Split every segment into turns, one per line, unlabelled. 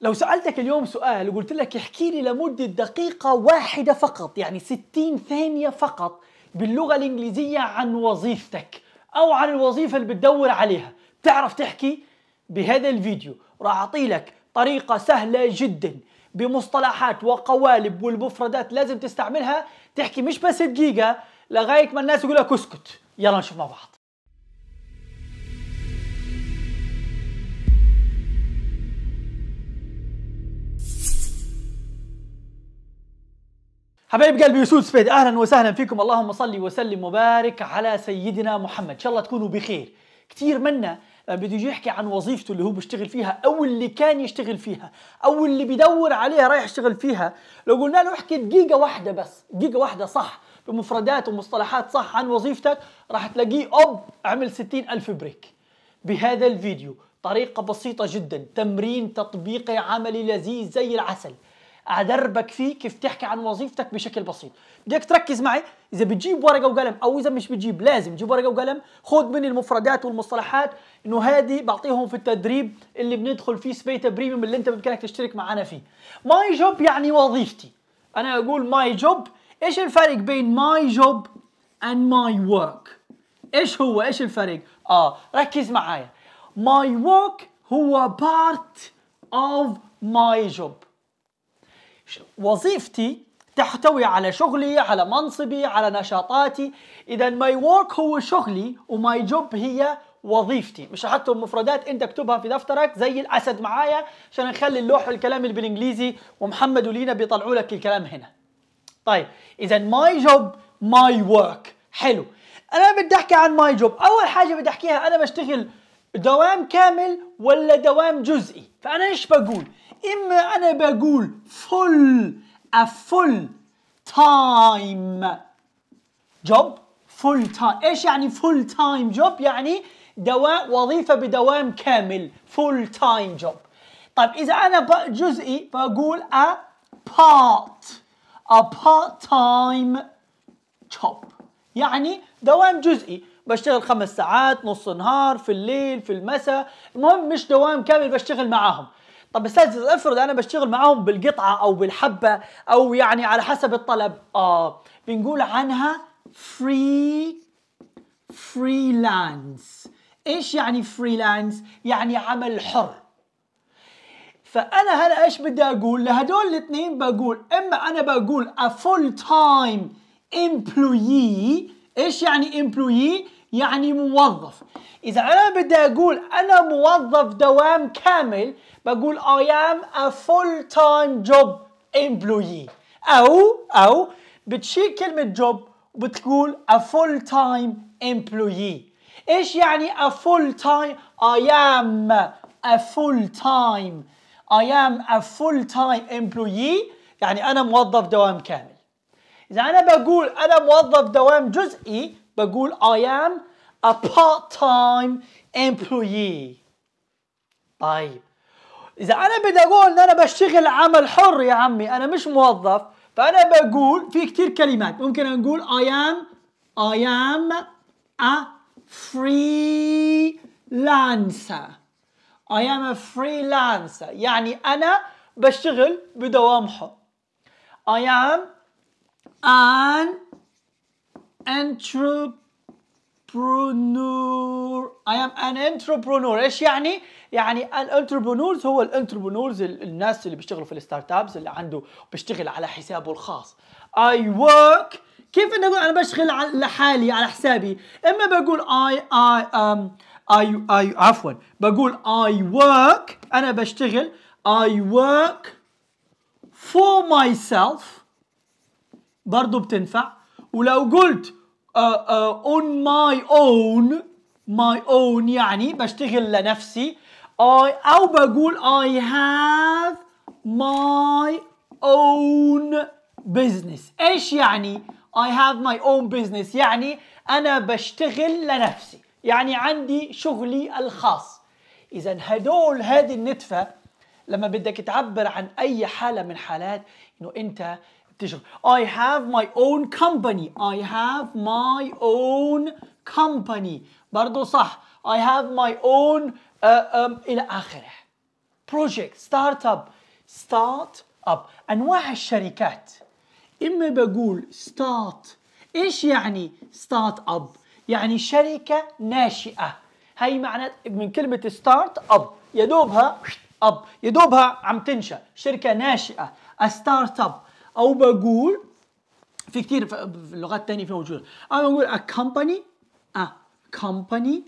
لو سألتك اليوم سؤال وقلت لك احكي لي لمدة دقيقة واحدة فقط يعني 60 ثانية فقط باللغة الإنجليزية عن وظيفتك أو عن الوظيفة اللي بتدور عليها تعرف تحكي بهذا الفيديو راح أعطي لك طريقة سهلة جدا بمصطلحات وقوالب والمفردات لازم تستعملها تحكي مش بس دقيقة لغاية ما الناس يقول لك اسكت يلا نشوف مع بعض حبايب قلبي يسود سبيد اهلا وسهلا فيكم اللهم صل وسلم وبارك على سيدنا محمد ان شاء الله تكونوا بخير كثير منا آه، بده يجي يحكي عن وظيفته اللي هو بيشتغل فيها او اللي كان يشتغل فيها او اللي بدور عليها رايح يشتغل فيها لو قلنا له احكي دقيقه واحده بس دقيقه واحده صح بمفردات ومصطلحات صح عن وظيفتك راح تلاقيه اوب عمل 60 ألف بريك بهذا الفيديو طريقة بسيطة جدا تمرين تطبيقي عملي لذيذ زي العسل ادربك فيه كيف تحكي عن وظيفتك بشكل بسيط بدك تركز معي اذا بتجيب ورقه وقلم او اذا مش بتجيب لازم تجيب ورقه وقلم خذ مني المفردات والمصطلحات انه هذه بعطيهم في التدريب اللي بندخل فيه سبيتا بريميوم اللي انت بامكانك تشترك معنا فيه ماي جوب يعني وظيفتي انا اقول ماي جوب ايش الفرق بين ماي جوب اند ماي ورك ايش هو ايش الفرق اه ركز معايا ماي ورك هو بارت اوف ماي جوب وظيفتي تحتوي على شغلي على منصبي على نشاطاتي اذا ماي ورك هو شغلي وماي جوب هي وظيفتي مش حاطهم مفردات انت اكتبها في دفترك زي الاسد معايا عشان نخلي اللوح الكلام اللي بالانجليزي ومحمد ولينا بيطلعوا لك الكلام هنا طيب اذا ماي جوب ماي ورك حلو انا بدي احكي عن ماي جوب اول حاجه بدي احكيها انا بشتغل دوام كامل ولا دوام جزئي فانا ايش بقول اما انا بقول فل افل تايم جوب فل تايم ايش يعني فل تايم جوب يعني دواء وظيفه بدوام كامل فل تايم جوب طيب اذا انا جزئي بقول a part a part time job يعني دوام جزئي بشتغل خمس ساعات نص نهار في الليل في المساء المهم مش دوام كامل بشتغل معاهم طب استاذ افرض انا بشتغل معاهم بالقطعه او بالحبه او يعني على حسب الطلب اه بنقول عنها فري فريلانس ايش يعني فريلانس يعني عمل حر فانا هلا ايش بدي اقول لهدول الاثنين بقول اما انا بقول a full time employee ايش يعني employee يعني موظف إذا أنا بدي أقول أنا موظف دوام كامل بقول I am a full time job employee أو أو بتشيل كلمة job وبتقول a full time employee إيش يعني a full time I am a full time I am a full time employee يعني أنا موظف دوام كامل إذا أنا بقول أنا موظف دوام جزئي بقول I am a part-time employee طيب إذا أنا بدي أقول إن أنا بشتغل عمل حر يا عمي أنا مش موظف فأنا بقول في كتير كلمات ممكن نقول I am I am a freelancer I am a freelancer يعني أنا بشتغل بدوام حر I am an entrepreneur entrepreneur I am an entrepreneur ايش يعني؟ يعني الانتربرونورز هو الانتربرونورز الناس اللي بيشتغلوا في الستارت ابس اللي عنده بيشتغل على حسابه الخاص I work كيف اني اقول انا بشتغل لحالي على حسابي؟ اما بقول I I um I I عفوا بقول I work انا بشتغل I work for myself برضه بتنفع ولو قلت on my own my own يعني بشتغل لنفسي I أو بقول I have my own business إيش يعني I have my own business يعني أنا بشتغل لنفسي يعني عندي شغلي الخاص إذا هدول هذه النتفة لما بدك تعبر عن أي حالة من حالات إنه أنت تشغل I have my own company I have my own company برضه صح I have my own uh, um, إلى آخره project start up start up أنواع الشركات إما بقول start إيش يعني start up يعني شركة ناشئة هي معنى من كلمة start up يدوبها اب يدوبها عم تنشا شركه ناشئه ستارت اب او بقول في كثير في اللغات الثانيه في موجوده انا بقول a company a company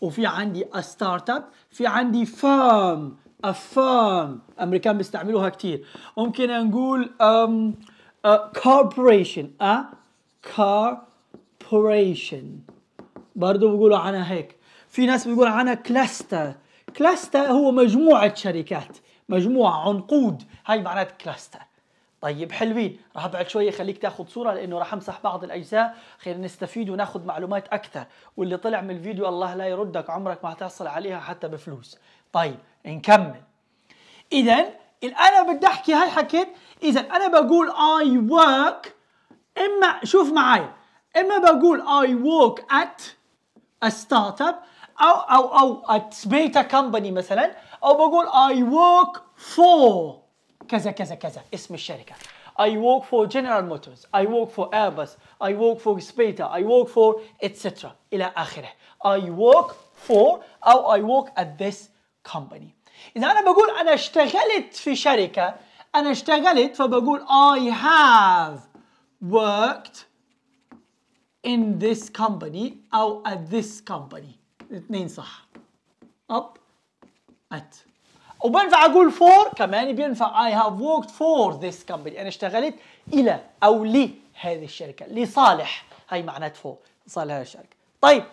وفي عندي a startup في عندي firm a firm الامريكان بيستعملوها كثير ممكن نقول um, a corporation a corporation برضه بيقولوا عنها هيك في ناس بيقولوا عنها كلاستر كلاستر هو مجموعه شركات مجموعه عنقود هاي معناتها كلاستر طيب حلوين راح بعد شويه خليك تاخذ صوره لانه راح امسح بعض الاجزاء خلينا نستفيد وناخذ معلومات اكثر واللي طلع من الفيديو الله لا يردك عمرك ما هتحصل عليها حتى بفلوس طيب نكمل اذا انا بدي احكي هاي حكيت اذا انا بقول اي work اما شوف معي اما بقول اي work at a startup او او او اتسميت كمباني مثلا او بقول اي ورك فور كذا كذا كذا اسم الشركه I work for جنرال موتورز I work for Airbus, I work for سبيتا I work for etc. إلى آخره. I work for أو I work at this company. إذا أنا بقول أنا اشتغلت في شركة، أنا اشتغلت فبقول I have worked in this company أو at this company. الاثنين صح اب ات وبنفع اقول فور كمان بينفع اي هاف worked فور ذيس كمباني انا اشتغلت الى او ل هذه الشركه لصالح هي معنات فور لصالح هذه الشركه طيب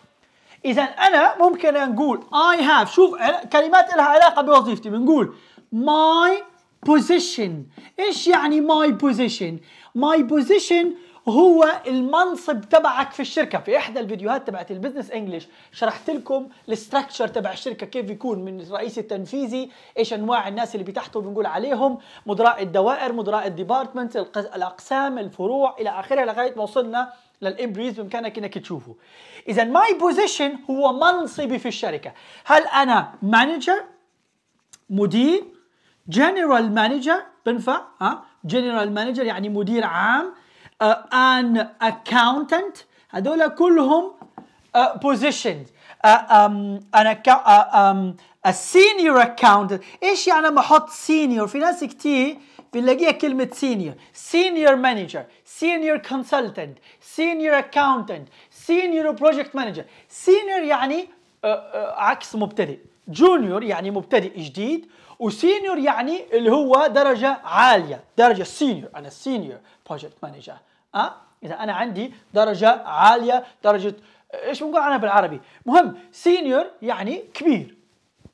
اذا انا ممكن نقول اي هاف شوف كلمات لها علاقه بوظيفتي بنقول ماي بوزيشن ايش يعني ماي بوزيشن ماي بوزيشن هو المنصب تبعك في الشركه في احدى الفيديوهات تبعت البزنس انجلش شرحت لكم الاستراكشر تبع الشركه كيف يكون من الرئيس التنفيذي ايش انواع الناس اللي بتحته بنقول عليهم مدراء الدوائر مدراء الديبارتمنت الاقسام الفروع الى اخره لغايه ما وصلنا للامبريز بامكانك انك تشوفه اذا ماي بوزيشن هو منصبي في الشركه هل انا مانجر مدير جنرال مانجر بنفع ها جنرال مانجر يعني مدير عام uh, an accountant هذول كلهم uh, positions uh, um, an account, uh, um, a senior accountant ايش يعني ما احط senior في ناس كتير بنلاقيها كلمة senior senior manager senior consultant senior accountant senior project manager senior يعني uh, uh, عكس مبتدئ junior يعني مبتدئ جديد وسينيور يعني اللي هو درجة عالية درجة سينيور أنا سينيور بروجكت مانجر أه؟ إذا أنا عندي درجة عالية درجة إيش بنقول عنها بالعربي مهم سينيور يعني كبير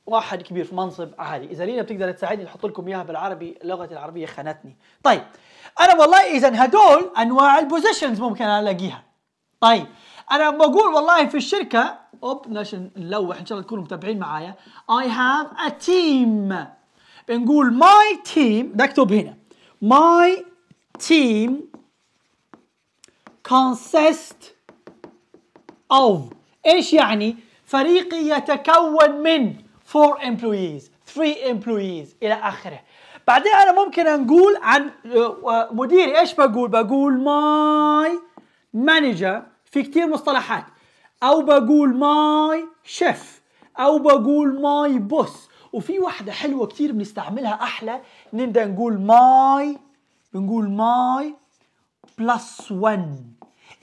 واحد كبير في منصب عالي إذا لينا بتقدر تساعدني نحط لكم إياها بالعربي لغتي العربية خانتني طيب أنا والله إذا هدول أنواع البوزيشنز ممكن ألاقيها طيب أنا بقول والله في الشركة اوب نلوح ان شاء الله تكونوا متابعين معايا I have a team بنقول ماي تيم ده اكتب هنا my team consist of ايش يعني؟ فريقي يتكون من 4 employees 3 employees الى اخره بعدين انا ممكن نقول عن آه، مديري ايش بقول؟ بقول ماي مانجر في كثير مصطلحات او بقول ماي شيف او بقول ماي بوس وفي واحدة حلوة كتير بنستعملها احلى نبدا نقول ماي بنقول ماي بلس 1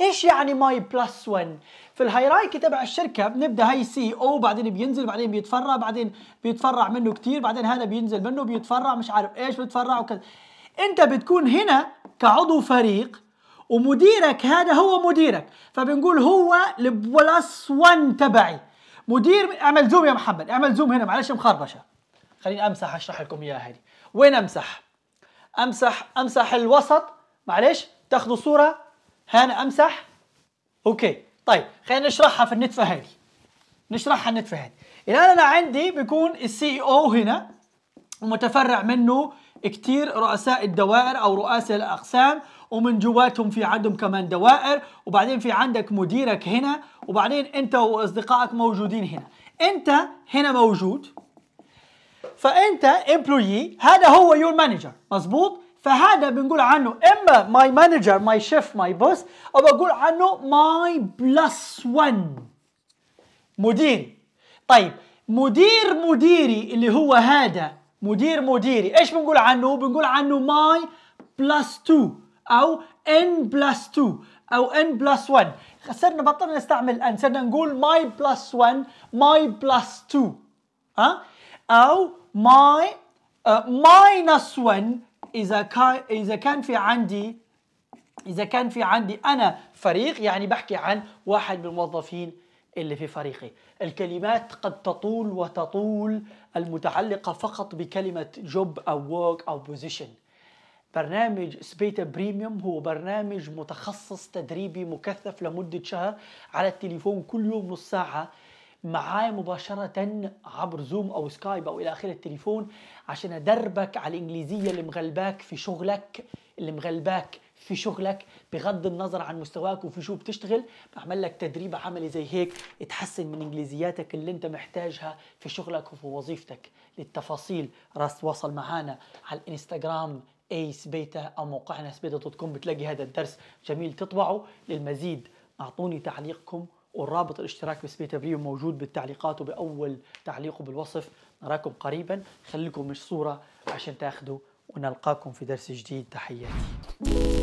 ايش يعني ماي بلس 1 في الهيرايك تبع الشركه بنبدا هاي سي او بعدين بينزل بعدين بيتفرع بعدين بيتفرع منه كتير بعدين هذا بينزل منه بيتفرع مش عارف ايش بيتفرع وكذا انت بتكون هنا كعضو فريق ومديرك هذا هو مديرك فبنقول هو البلس 1 تبعي مدير اعمل زوم يا محمد اعمل زوم هنا معلش مخربشه خليني امسح اشرح لكم اياها هذه وين امسح امسح امسح الوسط معلش تاخذوا صوره هنا امسح اوكي طيب خلينا نشرحها في النتفه هذه نشرحها النتفه هذه الان انا عندي بيكون السي او هنا ومتفرع منه كثير رؤساء الدوائر او رؤساء الاقسام ومن جواتهم في عندهم كمان دوائر وبعدين في عندك مديرك هنا وبعدين انت واصدقائك موجودين هنا انت هنا موجود فانت امبلويي هذا هو يور مانجر مظبوط فهذا بنقول عنه اما ماي مانجر ماي شيف ماي بوس او بقول عنه ماي بلس 1 مديري طيب مدير مديري اللي هو هذا مدير مديري ايش بنقول عنه بنقول عنه ماي بلس 2 او ان بلس 2 او ان بلس 1 صرنا بطلنا نستعمل ان صرنا نقول ماي بلس 1 ماي بلس 2 ها او ماي ماينس 1 اذا كان اذا كان في عندي اذا كان في عندي انا فريق يعني بحكي عن واحد من الموظفين اللي في فريقي الكلمات قد تطول وتطول المتعلقة فقط بكلمة job أو work أو position برنامج سبيتا بريميوم هو برنامج متخصص تدريبي مكثف لمدة شهر على التليفون كل يوم نص ساعة معاي مباشرة عبر زوم أو سكايب أو إلى آخره التليفون عشان أدربك على الإنجليزية اللي مغلباك في شغلك اللي مغلباك في شغلك بغض النظر عن مستواك وفي شو بتشتغل بعمل لك تدريب عملي زي هيك تحسن من انجليزياتك اللي انت محتاجها في شغلك وفي وظيفتك للتفاصيل راس تواصل معنا على الانستغرام ايس بيتا او موقعنا بيتا دوت كوم بتلاقي هذا الدرس جميل تطبعه للمزيد اعطوني تعليقكم والرابط الاشتراك بسبيتا بريو موجود بالتعليقات وباول تعليق وبالوصف نراكم قريبا خليكم مش صوره عشان تاخذوا ونلقاكم في درس جديد تحياتي